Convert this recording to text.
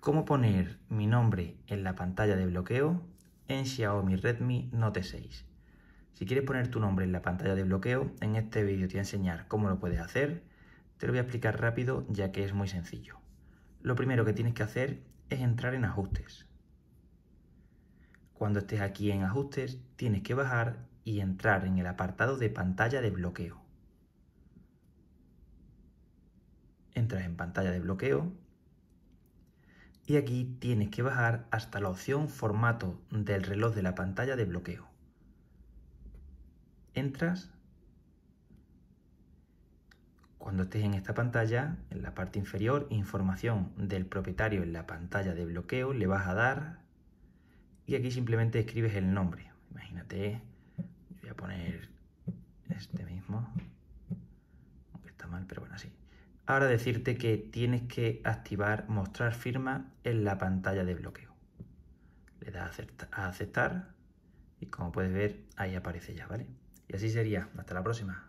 cómo poner mi nombre en la pantalla de bloqueo en Xiaomi Redmi Note 6. Si quieres poner tu nombre en la pantalla de bloqueo, en este vídeo te voy a enseñar cómo lo puedes hacer. Te lo voy a explicar rápido ya que es muy sencillo. Lo primero que tienes que hacer es entrar en ajustes. Cuando estés aquí en ajustes, tienes que bajar y entrar en el apartado de pantalla de bloqueo. Entras en pantalla de bloqueo y aquí tienes que bajar hasta la opción formato del reloj de la pantalla de bloqueo. Entras. Cuando estés en esta pantalla, en la parte inferior, información del propietario en la pantalla de bloqueo, le vas a dar y aquí simplemente escribes el nombre. Imagínate, voy a poner este mismo, aunque está mal, pero bueno, así. Ahora decirte que tienes que activar mostrar firma en la pantalla de bloqueo. Le das a aceptar y como puedes ver ahí aparece ya, ¿vale? Y así sería. Hasta la próxima.